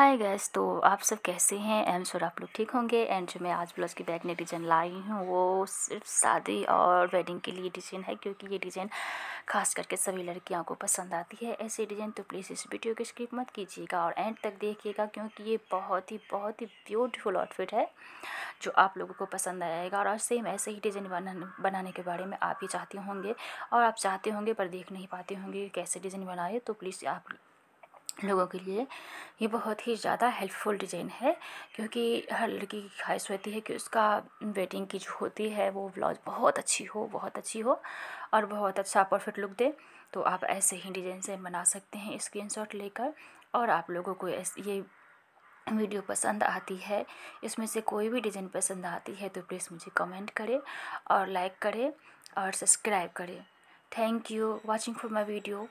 hi guys तो आप सब कैसे हैं एम सोर आप लोग ठीक होंगे एंड जो मैं आज ब्लाउज की बैग में डिज़ाइन लाई हूँ वो सिर्फ शादी और वेडिंग के लिए डिज़ाइन है क्योंकि ये डिज़ाइन खास करके सभी लड़कियों को पसंद आती है ऐसे डिज़ाइन तो प्लीज़ इस वीडियो की स्क्रिप मत कीजिएगा और एंड तक देखिएगा क्योंकि ये बहुत ही बहुत ही ब्यूटिफुल आउटफिट है जो आप लोगों को पसंद आएगा और सेम ऐसे ही डिज़ाइन बनाने बनाने के बारे में आप ही चाहते होंगे और आप चाहते होंगे पर देख नहीं पाते होंगे कैसे डिज़ाइन बनाए तो प्लीज़ आप लोगों के लिए ये बहुत ही ज़्यादा हेल्पफुल डिज़ाइन है क्योंकि हर लड़की की ख्वाहिश होती है कि उसका वेडिंग की जो होती है वो ब्लाउज बहुत अच्छी हो बहुत अच्छी हो और बहुत अच्छा परफेक्ट लुक दे तो आप ऐसे ही डिज़ाइन से बना सकते हैं स्क्रीनशॉट लेकर और आप लोगों को ये वीडियो पसंद आती है इसमें से कोई भी डिज़ाइन पसंद आती है तो प्लीज़ मुझे कमेंट करें और लाइक करें और सब्सक्राइब करें thank you watching for my video